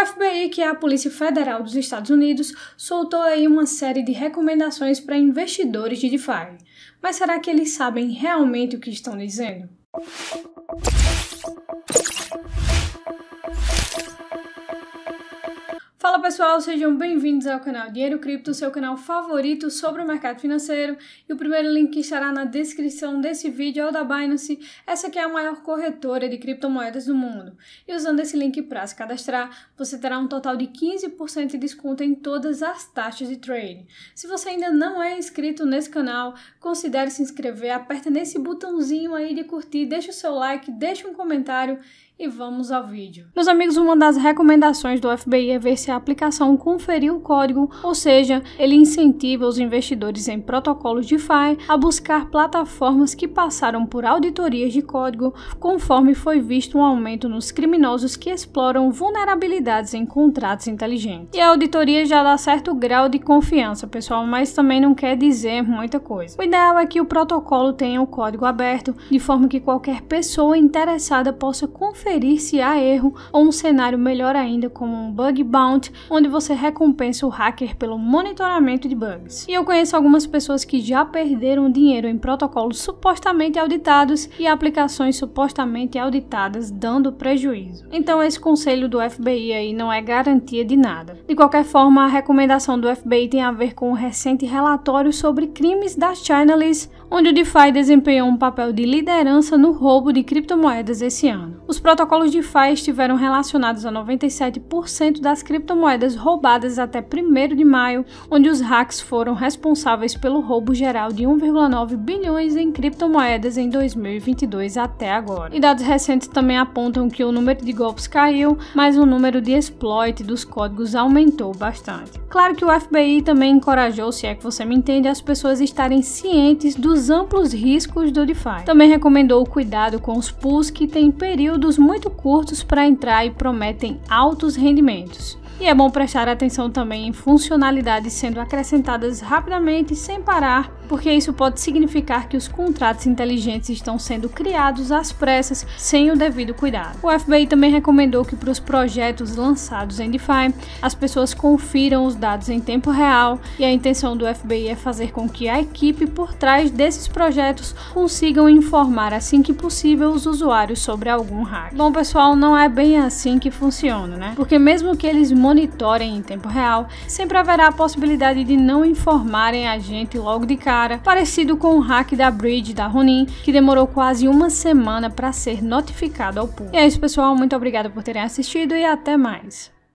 O FBI, que é a Polícia Federal dos Estados Unidos, soltou aí uma série de recomendações para investidores de DeFi. Mas será que eles sabem realmente o que estão dizendo? Olá pessoal, sejam bem-vindos ao canal Dinheiro Cripto, seu canal favorito sobre o mercado financeiro. E o primeiro link estará na descrição desse vídeo é o da Binance, essa que é a maior corretora de criptomoedas do mundo. E usando esse link para se cadastrar, você terá um total de 15% de desconto em todas as taxas de trade. Se você ainda não é inscrito nesse canal, considere se inscrever, aperta nesse botãozinho aí de curtir, deixa o seu like, deixa um comentário e vamos ao vídeo. Meus amigos, uma das recomendações do FBI é ver se a aplicação conferiu o código, ou seja, ele incentiva os investidores em protocolos DeFi a buscar plataformas que passaram por auditorias de código, conforme foi visto um aumento nos criminosos que exploram vulnerabilidades em contratos inteligentes. E a auditoria já dá certo grau de confiança, pessoal, mas também não quer dizer muita coisa. O ideal é que o protocolo tenha o código aberto, de forma que qualquer pessoa interessada possa conferir conferir se há erro ou um cenário melhor ainda como um bug bounty, onde você recompensa o hacker pelo monitoramento de bugs. E eu conheço algumas pessoas que já perderam dinheiro em protocolos supostamente auditados e aplicações supostamente auditadas, dando prejuízo. Então esse conselho do FBI aí não é garantia de nada. De qualquer forma, a recomendação do FBI tem a ver com o um recente relatório sobre crimes da Chainalysis, onde o DeFi desempenhou um papel de liderança no roubo de criptomoedas esse ano. Os protocolos de DeFi estiveram relacionados a 97% das criptomoedas roubadas até 1 de maio, onde os hacks foram responsáveis pelo roubo geral de 1,9 bilhões em criptomoedas em 2022 até agora. E dados recentes também apontam que o número de golpes caiu, mas o número de exploit dos códigos aumentou bastante. Claro que o FBI também encorajou, se é que você me entende, as pessoas estarem cientes dos amplos riscos do DeFi. Também recomendou o cuidado com os pools que têm períodos muito curtos para entrar e prometem altos rendimentos. E é bom prestar atenção também em funcionalidades sendo acrescentadas rapidamente sem parar porque isso pode significar que os contratos inteligentes estão sendo criados às pressas, sem o devido cuidado. O FBI também recomendou que para os projetos lançados em DeFi, as pessoas confiram os dados em tempo real e a intenção do FBI é fazer com que a equipe por trás desses projetos consigam informar assim que possível os usuários sobre algum hack. Bom, pessoal, não é bem assim que funciona, né? Porque mesmo que eles monitorem em tempo real, sempre haverá a possibilidade de não informarem a gente logo de cara cara, parecido com o hack da Bridge da Ronin, que demorou quase uma semana para ser notificado ao público. E é isso, pessoal. Muito obrigada por terem assistido e até mais.